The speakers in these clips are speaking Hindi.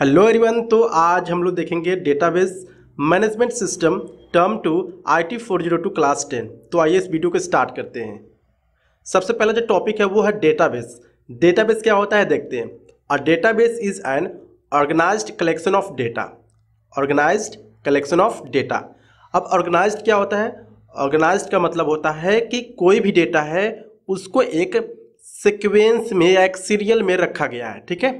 हेलो एवरीवन तो आज हम लोग देखेंगे database management system term two I T four zero two class ten तो आइए इस वीडियो को स्टार्ट करते हैं सबसे पहला जो टॉपिक है वो है डेटाबेस डेटाबेस क्या होता है देखते हैं और database is an organised collection of data organise collection of data अब ऑर्गेनाइज क्या होता है ऑर्गेनाइज का मतलब होता है कि कोई भी डेटा है उसको एक सिक्वेंस में या एक सीरियल में रखा गया है ठीक है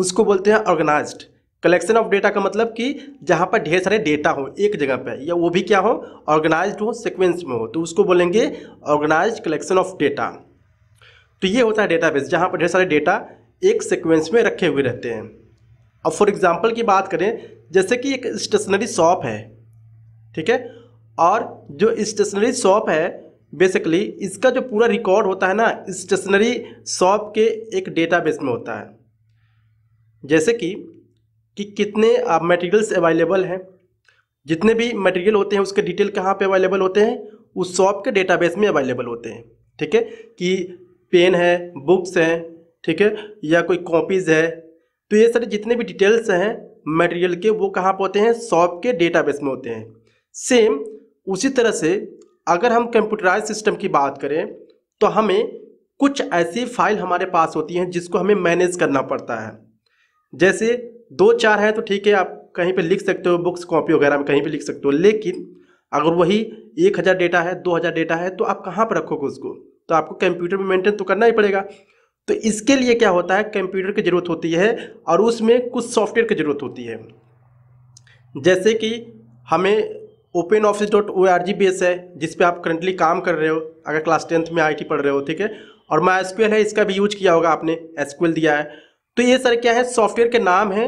उसको बोलते हैं ऑर्गेनाइज्ड कलेक्शन ऑफ डेटा का मतलब कि जहाँ पर ढेर सारे डेटा हो एक जगह पर या वो भी क्या हो ऑर्गेनाइज हो सिक्वेंस में हो तो उसको बोलेंगे ऑर्गेनाइज कलेक्शन ऑफ डेटा तो ये होता है डेटाबेस जहाँ पर ढेर सारे डेटा एक सिक्वेंस में रखे हुए रहते हैं अब फॉर एग्जाम्पल की बात करें जैसे कि एक स्टेशनरी शॉप है ठीक है और जो स्टेशनरी शॉप है बेसिकली इसका जो पूरा रिकॉर्ड होता है ना स्टेशनरी शॉप के एक डेटाबेस में होता है जैसे कि कि कितने मटेरियल्स अवेलेबल हैं जितने भी मटेरियल होते हैं उसके डिटेल कहाँ पे अवेलेबल होते हैं उस शॉप के डेटाबेस में अवेलेबल होते हैं ठीक है कि पेन है बुक्स हैं ठीक है या कोई कॉपीज़ है तो ये सारे जितने भी डिटेल्स हैं मटेरियल के वो कहाँ पर होते हैं शॉप के डेटाबेस में होते हैं सेम उसी तरह से अगर हम कंप्यूटराइज सिस्टम की बात करें तो हमें कुछ ऐसी फाइल हमारे पास होती हैं जिसको हमें मैनेज करना पड़ता है जैसे दो चार है तो ठीक है आप कहीं पे लिख सकते हो बुक्स कॉपी वगैरह में कहीं पे लिख सकते हो लेकिन अगर वही एक हज़ार डेटा है दो हज़ार डेटा है तो आप कहाँ पर रखोगे उसको तो आपको कंप्यूटर में मेंटेन तो करना ही पड़ेगा तो इसके लिए क्या होता है कंप्यूटर की ज़रूरत होती है और उसमें कुछ सॉफ्टवेयर की ज़रूरत होती है जैसे कि हमें open office dot O R G base है जिस पर आप करंटली काम कर रहे हो अगर क्लास टेंथ में आई टी पढ़ रहे हो ठीक है और माई एस है इसका भी यूज किया होगा आपने एस दिया है तो ये सर क्या है सॉफ्टवेयर के नाम है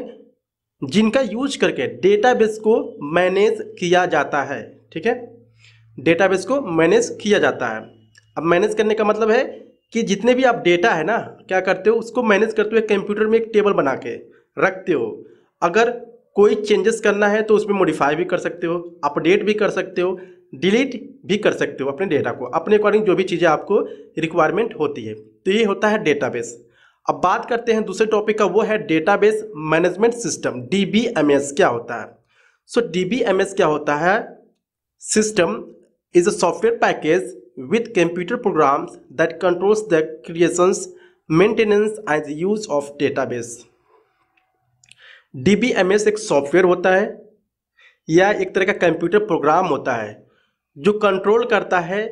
जिनका यूज करके डेटाबेस को मैनेज किया जाता है ठीक है डेटाबेस को मैनेज किया जाता है अब मैनेज करने का मतलब है कि जितने भी आप डेटा है ना क्या करते हो उसको मैनेज करते हुए कंप्यूटर में एक टेबल बना के रखते हो अगर कोई चेंजेस करना है तो उसमें मॉडिफाई भी कर सकते हो अपडेट भी कर सकते हो डिलीट भी कर सकते हो अपने डेटा को अपने अकॉर्डिंग जो भी चीज़ें आपको रिक्वायरमेंट होती है तो ये होता है डेटाबेस अब बात करते हैं दूसरे टॉपिक का वो है डेटाबेस मैनेजमेंट सिस्टम डीबीएमएस क्या होता है सो डीबीएमएस क्या होता है system is a software package with computer programs that controls the creations maintenance and use of database DBMS एक सॉफ्टवेयर होता है या एक तरह का कंप्यूटर प्रोग्राम होता है जो कंट्रोल करता है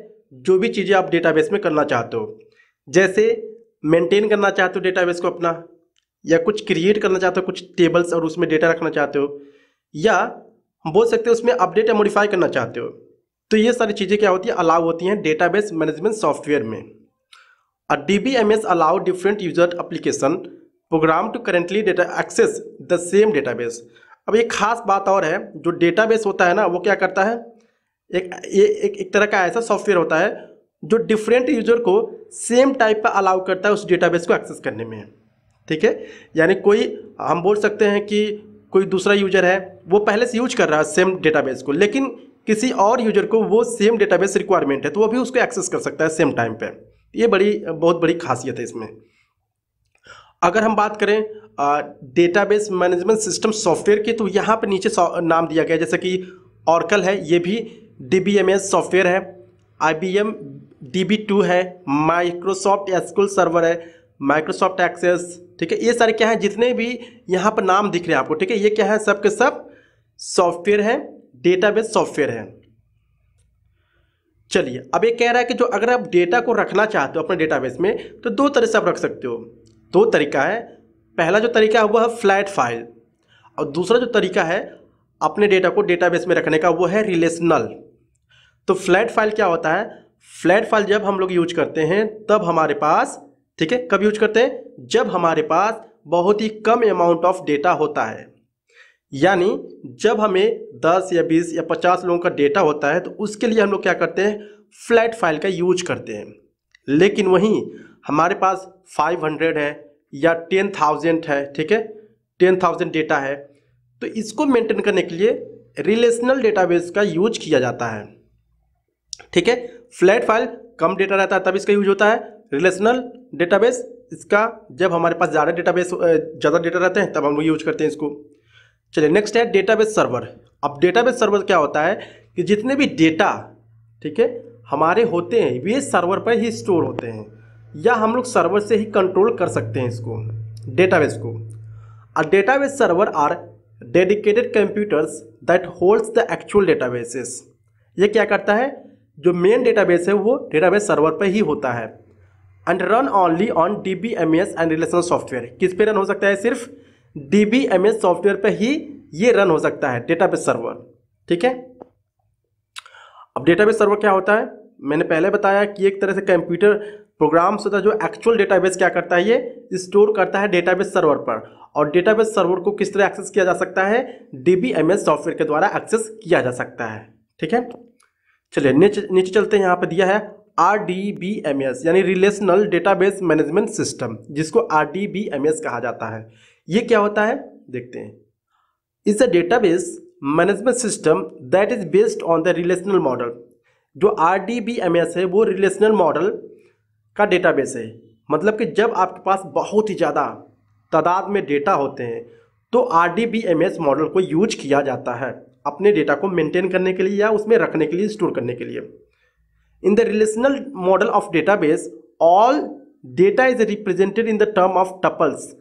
जो भी चीज़ें आप डेटाबेस में करना चाहते हो जैसे मेंटेन करना चाहते हो डेटाबेस को अपना या कुछ क्रिएट करना चाहते हो कुछ टेबल्स और उसमें डेटा रखना चाहते हो या बोल सकते हो उसमें अपडेट या मॉडिफाई करना चाहते हो तो ये सारी चीज़ें क्या होती हैं अलाउ होती हैं डेटाबेस मैनेजमेंट सॉफ्टवेयर में और D B M S allow different user application program to currently data access the same database अब एक खास बात और है जो डेटाबेस होता है ना वो क्या करता है एक ये एक, एक तरह का ऐसा सॉफ्टवेयर होता है जो डिफरेंट यूजर को सेम टाइप का अलाउ करता है उस डेटाबेस को एक्सेस करने में ठीक है यानी कोई हम बोल सकते हैं कि कोई दूसरा यूजर है वो पहले से यूज कर रहा है सेम डेटाबेस को लेकिन किसी और यूजर को वो सेम डेटाबेस रिक्वायरमेंट है तो वो भी उसको एक्सेस कर सकता है सेम टाइम पे ये बड़ी बहुत बड़ी खासियत है इसमें अगर हम बात करें डेटाबेस मैनेजमेंट सिस्टम सॉफ्टवेयर के तो यहाँ पर नीचे नाम दिया गया जैसे कि ऑर्कल है ये भी डी सॉफ्टवेयर है I B M D B two है माइक्रोसॉफ्ट एसक्यूल सर्वर है माइक्रोसॉफ्ट एक्सेस ठीक है ये सारे क्या हैं जितने भी यहाँ पर नाम दिख रहे हैं आपको ठीक है ये क्या है सब के सब सॉफ्टवेयर है डेटाबेस सॉफ्टवेयर है चलिए अब ये कह रहा है कि जो अगर आप डेटा को रखना चाहते हो अपने डेटाबेस में तो दो तरह से आप रख सकते हो दो तरीका है पहला जो तरीका है वह है फ्लैट फाइल और दूसरा जो तरीका है अपने डेटा को डेटाबेस में रखने का वो है रिलेशनल तो फ्लैट फाइल क्या होता है फ्लैट फाइल जब हम लोग यूज करते हैं तब हमारे पास ठीक है कब यूज करते हैं जब हमारे पास बहुत ही कम अमाउंट ऑफ डेटा होता है यानी जब हमें 10 या 20 या 50 लोगों का डेटा होता है तो उसके लिए हम लोग क्या करते हैं फ्लैट फाइल का यूज करते हैं लेकिन वहीं हमारे पास 500 है या 10,000 है ठीक है 10,000 डेटा है तो इसको मेंटेन करने के लिए रिलेशनल डेटाबेस का यूज किया जाता है ठीक है फ्लैट फाइल कम डेटा रहता है तब इसका यूज होता है रिलेशनल डेटाबेस इसका जब हमारे पास ज़्यादा डेटाबेस ज़्यादा डेटा रहते हैं तब हम लोग यूज करते हैं इसको चलिए नेक्स्ट है डेटाबेस सर्वर अब डेटाबेस सर्वर क्या होता है कि जितने भी डेटा ठीक है हमारे होते हैं वे सर्वर पर ही स्टोर होते हैं या हम लोग सर्वर से ही कंट्रोल कर सकते हैं इसको डेटाबेस को और database server are dedicated computers that holds the actual databases ये क्या करता है जो मेन डेटाबेस है वो डेटाबेस सर्वर पर ही होता है and run only on D B M S and relational software किस पे रन हो सकता है सिर्फ D B M S software पर ही ये रन हो सकता है डेटाबेस सर्वर ठीक है अब डेटाबेस सर्वर क्या होता है मैंने पहले बताया कि एक तरह से कंप्यूटर प्रोग्राम्स होता है जो एक्चुअल डेटाबेस क्या करता है ये स्टोर करता है डेटाबेस सर्वर पर और डेटाबेस सर्वर को किस तरह एक्सेस किया जा सकता है D B M S software के द्वारा एक्सेस किया जा सकता है ठीक है चलिए नीचे नीचे चलते हैं यहाँ पर दिया है R D B M S यानी रिलेशनल डेटाबेस मैनेजमेंट सिस्टम जिसको R D B M S कहा जाता है ये क्या होता है देखते हैं is a database management system that is based on the relational model जो R D B M S है वो रिलेशनल मॉडल का डेटाबेस है मतलब कि जब आपके पास बहुत ही ज़्यादा तादाद में डेटा होते हैं तो R D B M S model को यूज किया जाता है अपने डेटा को मेंटेन करने के लिए या उसमें रखने के लिए स्टोर करने के लिए in the relational model of database all data is represented in the term of tuples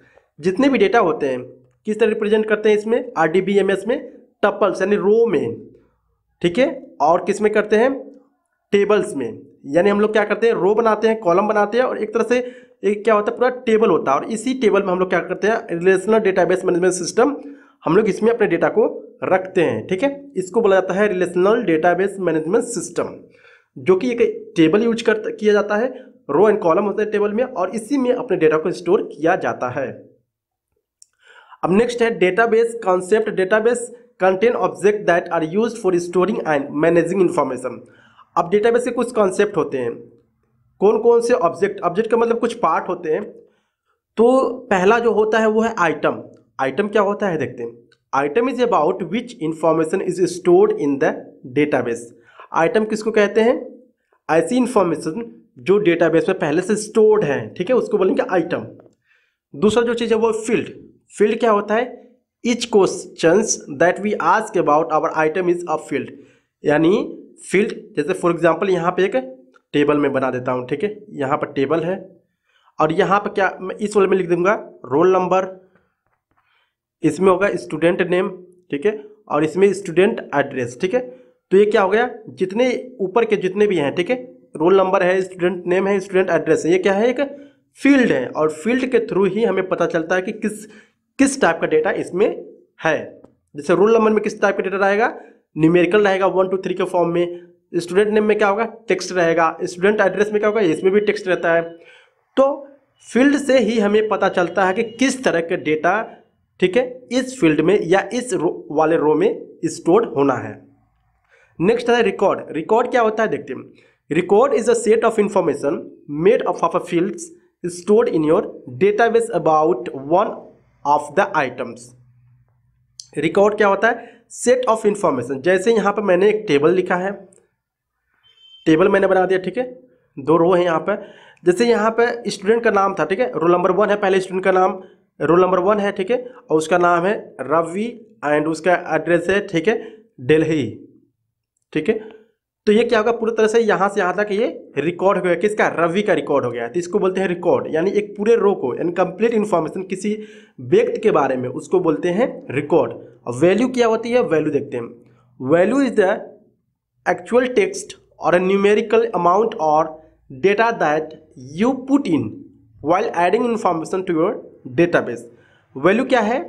जितने भी डेटा होते हैं किस तरह रिप्रेजेंट करते हैं इसमें R D B M S में टपल्स यानी रो में ठीक है और किस में करते हैं टेबल्स में यानी हम लोग क्या करते हैं रो बनाते हैं कॉलम बनाते हैं और एक तरह से एक क्या होता है पूरा टेबल होता है और इसी टेबल में हम लोग क्या करते हैं रिलेशनल डेटाबेस मैनेजमेंट सिस्टम हम लोग इसमें अपने डेटा को रखते हैं ठीक है इसको बोला जाता है रिलेशनल डेटाबेस मैनेजमेंट सिस्टम जो कि एक टेबल यूज कर किया जाता है रो एंड कॉलम होता है टेबल में और इसी में अपने डेटा को स्टोर किया जाता है अब नेक्स्ट है database concept database contain object that are use for storing and managing information अब डेटाबेस के कुछ कॉन्सेप्ट होते हैं कौन कौन से ऑब्जेक्ट ऑब्जेक्ट का मतलब कुछ पार्ट होते हैं तो पहला जो होता है वो है आइटम आइटम क्या होता है देखते हैं item is about which information is stored in the database item किसको कहते हैं ऐसी इंफॉर्मेशन जो डेटाबेस में पहले से स्टोर्ड है ठीक है उसको बोलेंगे आइटम दूसरा जो चीज़ है वो फील्ड फील्ड क्या होता है each question that we ask about our item is a field यानी फील्ड जैसे फॉर एग्जाम्पल यहाँ पे एक टेबल में बना देता हूँ ठीक है यहाँ पर टेबल है और यहाँ पर क्या मैं इस वाले में लिख दूंगा रोल नंबर इसमें होगा स्टूडेंट नेम ठीक है और इसमें स्टूडेंट एड्रेस ठीक है तो ये क्या हो गया जितने ऊपर के जितने भी हैं ठीक है रोल नंबर है स्टूडेंट नेम है स्टूडेंट एड्रेस है ये क्या है एक फील्ड है और फील्ड के थ्रू ही हमें पता चलता है कि किस किस टाइप का डेटा इसमें है जैसे रोल नंबर में किस टाइप का डेटा रहेगा न्यूमेरिकल रहेगा वन टू थ्री के फॉर्म में स्टूडेंट नेम में क्या होगा टेक्स्ट रहेगा स्टूडेंट एड्रेस में क्या होगा इसमें भी टेक्स्ट रहता है तो फील्ड से ही हमें पता चलता है कि किस तरह के डेटा ठीक है इस फील्ड में या इस रो, वाले रो में स्टोर होना है नेक्स्ट है रिकॉर्ड रिकॉर्ड क्या होता है देखते हैं record is a set of information made of of fields in your your database about one of the items record क्या होता है सेट ऑफ इंफॉर्मेशन जैसे यहां पर मैंने एक टेबल लिखा है टेबल मैंने बना दिया ठीक है दो रो है यहां पर जैसे यहां पर स्टूडेंट का नाम था ठीक है रोल नंबर वन है पहले स्टूडेंट का नाम रोल नंबर वन है ठीक है और उसका नाम है रवि एंड उसका एड्रेस है ठीक है दिल्ली ठीक है तो ये क्या होगा पूरी तरह से यहाँ से यहाँ तक ये रिकॉर्ड हो गया किसका रवि का रिकॉर्ड हो गया तो इसको बोलते हैं रिकॉर्ड यानी एक पूरे रो को यानी कंप्लीट इन्फॉर्मेशन किसी व्यक्ति के बारे में उसको बोलते हैं रिकॉर्ड और वैल्यू क्या होती है वैल्यू देखते हैं value is the actual text or numerical amount or data that you put in while adding information to your database value क्या है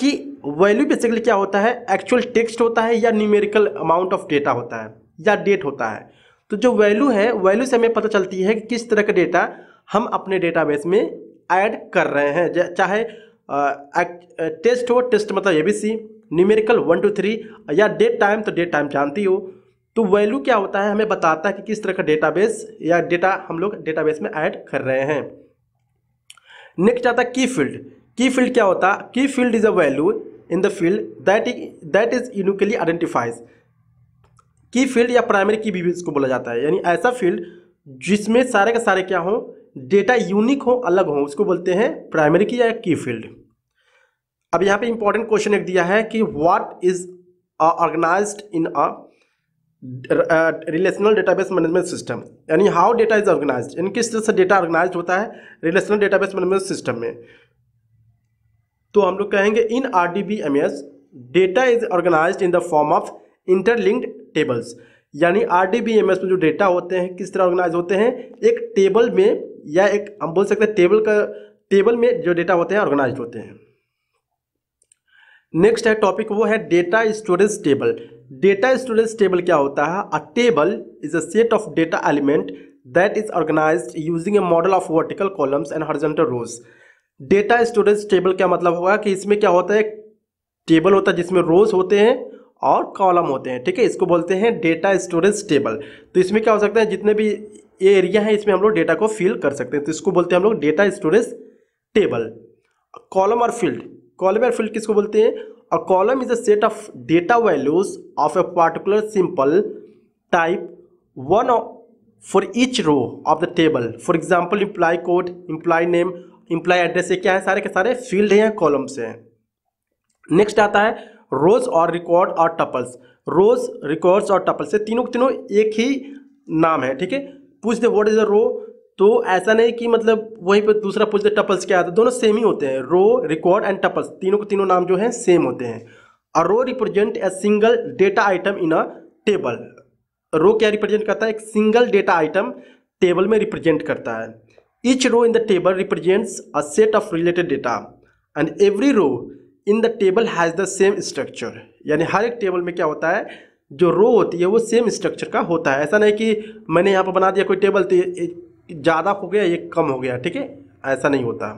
कि वैल्यू बेसिकली क्या होता है एक्चुअल टेक्स्ट होता है या न्यूमेरिकल अमाउंट ऑफ डेटा होता है या डेट होता है तो जो वैल्यू है वैल्यू से हमें पता चलती है कि किस तरह का डेटा हम अपने डेटाबेस में ऐड कर रहे हैं चाहे टेस्ट हो टेस्ट मतलब A B C numerical one two three या डेट टाइम तो डेट टाइम जानती हो तो वैल्यू क्या होता है हमें बताता है कि किस तरह का डेटाबेस या डेटा हम लोग डेटाबेस में ऐड कर रहे हैं नेक्स्ट आता की फील्ड की फील्ड क्या होता key field is a value in the field that that is uniquely identifies key field या प्राइमरी की भी इसको बोला जाता है यानी ऐसा फील्ड जिसमें सारे के सारे क्या हो डेटा यूनिक हो अलग हो उसको बोलते हैं प्राइमरी की या की फील्ड अब यहाँ पे इंपॉर्टेंट क्वेश्चन एक दिया है कि what is organised in a relational database management system यानी how data is organise in किस तरह से डेटा ऑर्गेनाइज होता है रिलेशनल डेटाबेस मैनेजमेंट सिस्टम में तो हम लोग कहेंगे in R D B M S data is organise in the form of interlinked tables यानी R D B M S में जो डेटा होते हैं किस तरह ऑर्गेनाइज होते हैं एक टेबल में या एक हम बोल सकते हैं टेबल का टेबल में जो डेटा होते हैं ऑर्गेनाइज होते हैं नेक्स्ट है टॉपिक वो है data storage table data storage table क्या होता है a table is a set of data element that is organise using a model of vertical columns and horizontal rows data storage table क्या मतलब होगा कि इसमें क्या होता है टेबल होता है जिसमें रोज होते हैं और कॉलम होते हैं ठीक है इसको बोलते हैं डेटा स्टोरेज टेबल तो इसमें क्या हो सकता है जितने भी ये एरिया है इसमें हम लोग डेटा को फिल कर सकते हैं तो इसको बोलते हैं हम लोग डेटा स्टोरेज टेबल कॉलम और फील्ड कॉलम और फील्ड किसको बोलते हैं A column is a set of data values of a particular simple type, one for each row of the table. For example, imply code, imply name, imply address ये क्या है सारे के सारे फील्ड हैं कॉलम्स हैं नेक्स्ट आता है रोज और रिकॉर्ड और टपल्स रोज रिकॉर्ड्स और टपल्स ये तीनों तीनों एक ही नाम है ठीक है पूछ दे व्हाट इज अ रो तो ऐसा नहीं कि मतलब वहीं पर दूसरा पूछते टपल्स क्या आता है दोनों सेम ही होते हैं रो रिकॉर्ड एंड टपल्स तीनों के तीनों नाम जो हैं सेम होते हैं और row represent a single data item in a table row क्या रिप्रेजेंट करता है एक सिंगल डेटा आइटम टेबल में रिप्रेजेंट करता है each row in the table represents a set of related data and every row in the table has the same structure यानी हर एक टेबल में क्या होता है जो रो होती है वो सेम स्ट्रक्चर का होता है ऐसा नहीं कि मैंने यहाँ पर बना दिया कोई टेबल तो ज़्यादा हो गया एक कम हो गया ठीक है ऐसा नहीं होता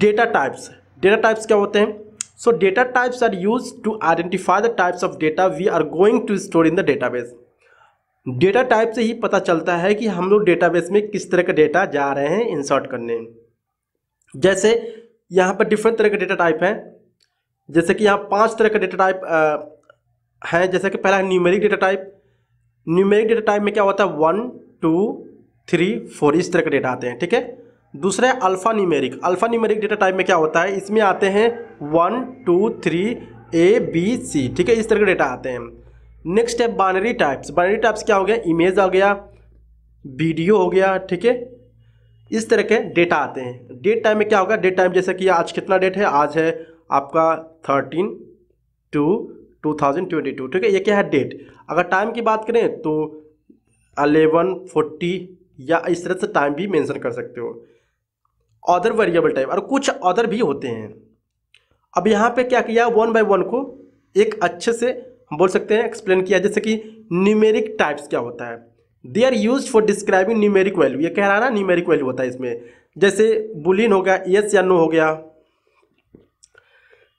डेटा टाइप्स डेटा टाइप्स क्या होते हैं so data types are use to identify the types of data we are going to store in the base data type से ही पता चलता है कि हम लोग बेस में किस तरह का डेटा जा रहे हैं इंसर्ट करने जैसे यहाँ पर डिफरेंट तरह के डेटा टाइप हैं जैसे कि यहाँ पांच तरह का डेटा टाइप हैं जैसे कि पहला है numeric data type numeric data type में क्या होता है वन टू थ्री फोर इस तरह के डेटा आते हैं ठीक है दूसरा alphanumeric alphanumeric data type में क्या होता है इसमें आते हैं one two three A B C ठीक है इस तरह के डेटा आते हैं नेक्स्ट है बाइनरी टाइप्स बाइनरी टाइप्स क्या हो गया इमेज आ गया वीडियो हो गया ठीक है इस तरह के डेटा आते हैं डेट टाइम में क्या होगा डेट टाइम जैसे कि आज कितना डेट है आज है आपका thirteen two two thousand twenty two ठीक है ये क्या है डेट अगर टाइम की बात करें तो अलेवन फोर्टी या इस तरह से टाइम भी मेंशन कर सकते हो अदर वेरिएबल टाइप और कुछ अदर भी होते हैं अब यहाँ पे क्या किया वन बाय वन को एक अच्छे से हम बोल सकते हैं एक्सप्लेन किया जैसे कि न्यूमेरिक टाइप्स क्या होता है they are use for describing numeric value ये कह रहा है ना न्यूमेरिक वैल्यू होता है इसमें जैसे बुलिन हो गया यस या नो हो गया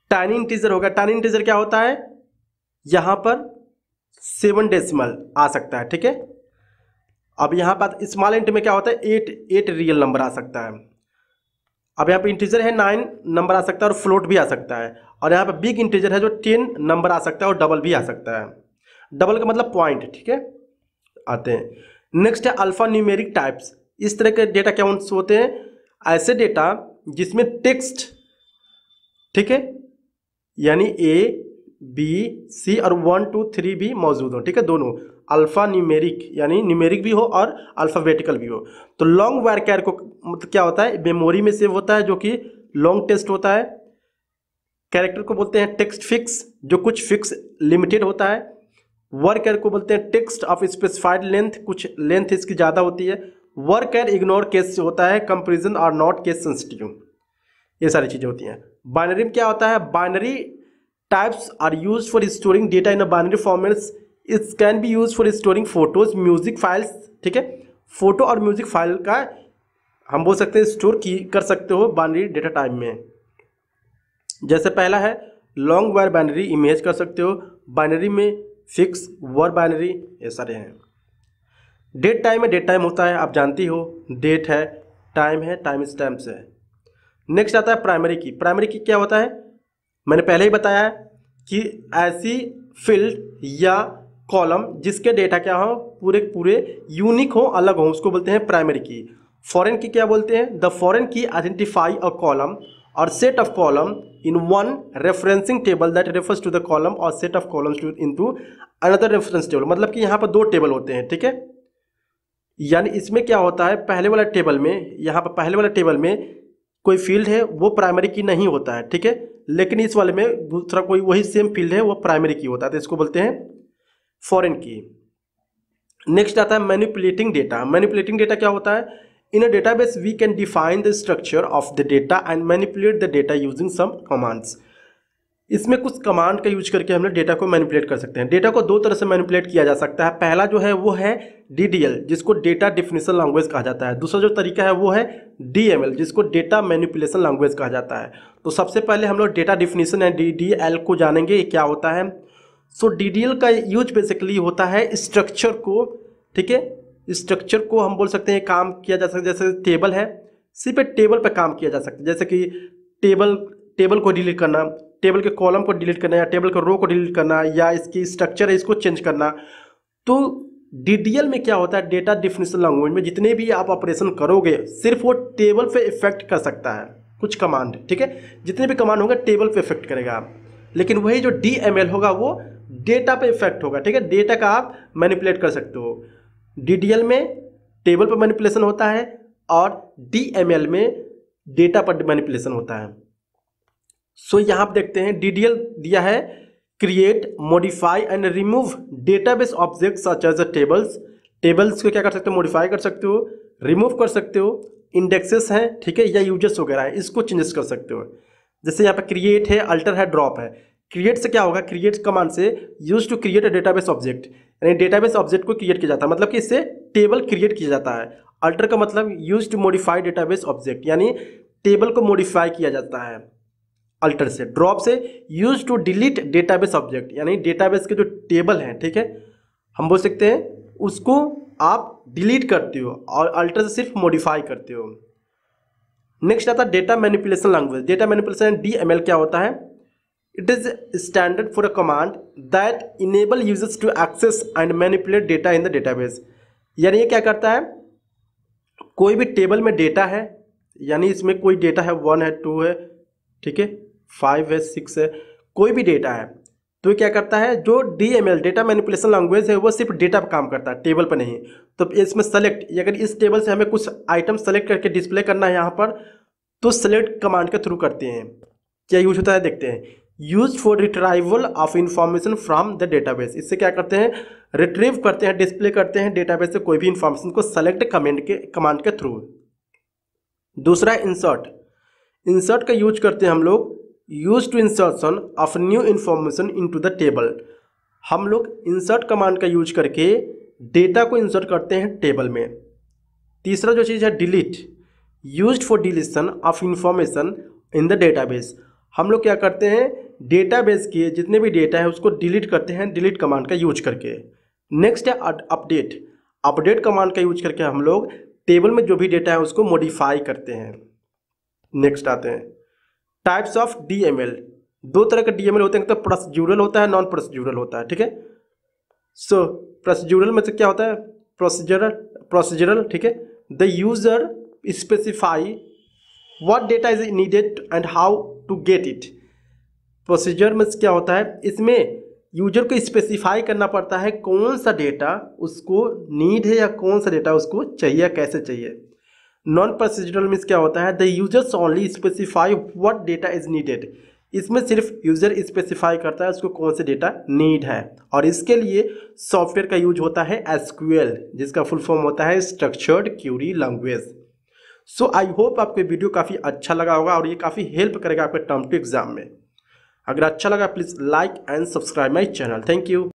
टाइनिंग इंटीजर हो गया इंटीजर क्या होता है यहाँ पर सेवन डेसिमल आ सकता है ठीक है अब यहाँ पर स्मॉल इंट में क्या होता है एट एट रियल नंबर आ सकता है अब यहाँ पे इंटीजर है नाइन नंबर आ सकता है और फ्लोट भी आ सकता है और यहाँ पे बिग इंटीजर है जो टेन नंबर आ सकता है और डबल भी आ सकता है डबल का मतलब पॉइंट ठीक है आते हैं नेक्स्ट है अल्फा न्यूमेरिक टाइप्स इस तरह के डेटा क्या होते हैं ऐसे डेटा जिसमें टेक्स्ट ठीक है यानी ए बी सी और वन टू थ्री भी मौजूद हो ठीक है दोनों अल्फ़ा न्यूमेरिक यानी न्यूमेरिक भी हो और अल्फ़ाबेटिकल भी हो तो लॉन्ग वायर कैर को मतलब क्या होता है मेमोरी में सेव होता है जो कि लॉन्ग टेस्ट होता है कैरेक्टर को बोलते हैं टेक्स्ट फिक्स जो कुछ फिक्स लिमिटेड होता है वर्क कैर को बोलते हैं टेक्स्ट ऑफ स्पेसिफाइड लेंथ कुछ लेंथ इसकी ज़्यादा होती है वर्क एयर इग्नोर केस होता है कंपेरिजन और नॉट केस सेंसिटिव ये सारी चीज़ें होती हैं बाइनरी में क्या होता है binary types are use for storing data in a binary formats it's can be use for storing photos music files ठीक है फोटो और म्यूजिक फाइल का हम बोल सकते हैं स्टोर की कर सकते हो बाइनरी डेटा टाइप में जैसे पहला है लॉन्ग वायर बाइनरी इमेज कर सकते हो बाइनरी में फिक्स वर बाइनरी ये सारे हैं डेट टाइम है डेट टाइम होता है आप जानती हो डेट है टाइम है टाइम स्टैम्प्स है नेक्स्ट आता है प्राइमरी की प्राइमरी की क्या होता है मैंने पहले ही बताया है कि ऐसी फील्ड या कॉलम जिसके डेटा क्या हो पूरे पूरे यूनिक हो अलग हो उसको बोलते हैं प्राइमरी की फॉरेन की क्या बोलते हैं the foreign key identify a column or set of column in one referencing table that refers to the column or set of columns to into another reference table मतलब कि यहाँ पर दो टेबल होते हैं ठीक है यानी इसमें क्या होता है पहले वाला टेबल में यहाँ पर पहले वाला टेबल में कोई फील्ड है वो प्राइमरी की नहीं होता है ठीक है लेकिन इस वाले में दूसरा कोई वही सेम फील्ड है वो प्राइमरी की होता है तो इसको बोलते हैं फॉरेन की नेक्स्ट आता है मैनिपुलेटिंग डेटा मैनिपुलेटिंग डेटा क्या होता है in a database we can define the structure of the data and manipulate the data using some commands इसमें कुछ कमांड का यूज करके हम लोग डेटा को मैनिपुलेट कर सकते हैं डेटा को दो तरह से मैनिपुलेट किया जा सकता है पहला जो है वो है डी जिसको डेटा डिफिनेशन लैंग्वेज कहा जाता है दूसरा जो तरीका है वो है डी जिसको डेटा मैनिपुलेशन लैंग्वेज कहा जाता है तो सबसे पहले हम लोग डेटा डिफिनेशन एंड डी को जानेंगे क्या होता है सो so, डीडीएल का यूज बेसिकली होता है स्ट्रक्चर को ठीक है स्ट्रक्चर को हम बोल सकते हैं काम किया जा सकता है जैसे टेबल है सिर्फ टेबल पर काम किया जा सकता है जैसे कि टेबल टेबल को डिलीट करना टेबल के कॉलम को डिलीट करना या टेबल के रो को डिलीट करना या इसकी स्ट्रक्चर है इसको चेंज करना तो डी में क्या होता है डेटा डिफिनेशन लैंग्वेज में जितने भी आप ऑपरेशन करोगे सिर्फ वो टेबल पे इफेक्ट कर सकता है कुछ कमांड ठीक है जितने भी कमांड होंगे टेबल पे इफेक्ट करेगा लेकिन वही जो डी होगा वो डेटा पे इफेक्ट होगा ठीक है डेटा का आप मैनिपुलेट कर सकते हो डीडीएल में टेबल पर मैनिपुलेशन होता है और डीएमएल में डेटा पर मैनिपुलेशन होता है सो so, यहाँ आप देखते हैं डीडीएल दिया है create modify and remove database object such as tables tables को क्या कर सकते हो मॉडिफाई कर सकते हो रिमूव कर सकते हो इंडेक्सेस हैं ठीक है या यूजर्स वगैरह हैं इसको चेंजेस कर सकते हो जैसे यहाँ पर क्रिएट है अल्टर है ड्रॉप है क्रिएट से क्या होगा क्रिएट कमांड से use to create a database object यानी डेटाबेस ऑब्जेक्ट को क्रिएट किया जाता है मतलब कि इससे टेबल क्रिएट किया जाता है अल्टर का मतलब use to modify database object यानी टेबल को मॉडिफाई किया जाता है अल्टर से ड्रॉप से use to delete database object यानी डेटाबेस के जो टेबल हैं ठीक है हम बोल सकते हैं उसको आप डिलीट करते हो और अल्टर से सिर्फ मॉडिफाई करते हो नेक्स्ट आता है data manipulation language data manipulation D M L क्या होता है It is standard for a command that enable users to access and manipulate data in the database. यानी ये क्या करता है कोई भी टेबल में डेटा है यानी इसमें कोई डेटा है वन है टू है ठीक है फाइव है सिक्स है कोई भी डेटा है तो ये क्या करता है जो D M L data manipulation language है वो सिर्फ डेटा पर काम करता है टेबल पर नहीं तो इसमें सेलेक्ट अगर इस टेबल से हमें कुछ आइटम सेलेक्ट करके डिस्प्ले करना है यहाँ पर तो सेलेक्ट कमांड के थ्रू करते हैं क्या यूज होता है देखते हैं use for retrieval of information from the database इससे क्या करते हैं रिट्रीव करते हैं डिस्प्ले करते हैं डेटाबेस से कोई भी इन्फॉर्मेशन को सेलेक्ट कमेंट के कमांड के थ्रू दूसरा इंसर्ट इंसर्ट का यूज करते हैं हम लोग use to insertion of new information to the table हम लोग इंसर्ट कमांड का यूज करके डेटा को इंसर्ट करते हैं टेबल में तीसरा जो चीज़ है delete use for deletion of information in the database हम लोग क्या करते हैं डेटाबेस के जितने भी डेटा है उसको डिलीट करते हैं डिलीट कमांड का यूज करके नेक्स्ट है अपडेट अपडेट कमांड का यूज करके हम लोग टेबल में जो भी डेटा है उसको मॉडिफाई करते हैं नेक्स्ट आते हैं टाइप्स ऑफ डी दो तरह के डी होते हैं तो प्रोसीजरल होता है नॉन प्रोसीजरल होता है ठीक है सो so, प्रोसीजरल में से क्या होता है प्रोसीजरल प्रोसीजरल ठीक है the user specify what data is needed and how to get it procedure में क्या होता है इसमें यूजर को स्पेसिफाई करना पड़ता है कौन सा डेटा उसको नीड है या कौन सा डेटा उसको चाहिए कैसे चाहिए नॉन प्रोसीजरल मीन्स क्या होता है the users only specify what data is needed इसमें सिर्फ यूज़र स्पेसिफाई करता है उसको कौन से डेटा नीड है और इसके लिए सॉफ्टवेयर का यूज होता है एसक्यूएल जिसका फुल फॉर्म होता है structured query language so I hope आपको वीडियो काफ़ी अच्छा लगा होगा और ये काफ़ी हेल्प करेगा आपके टर्म टू एग्ज़ाम में अगर अच्छा लगा please like and subscribe my channel thank you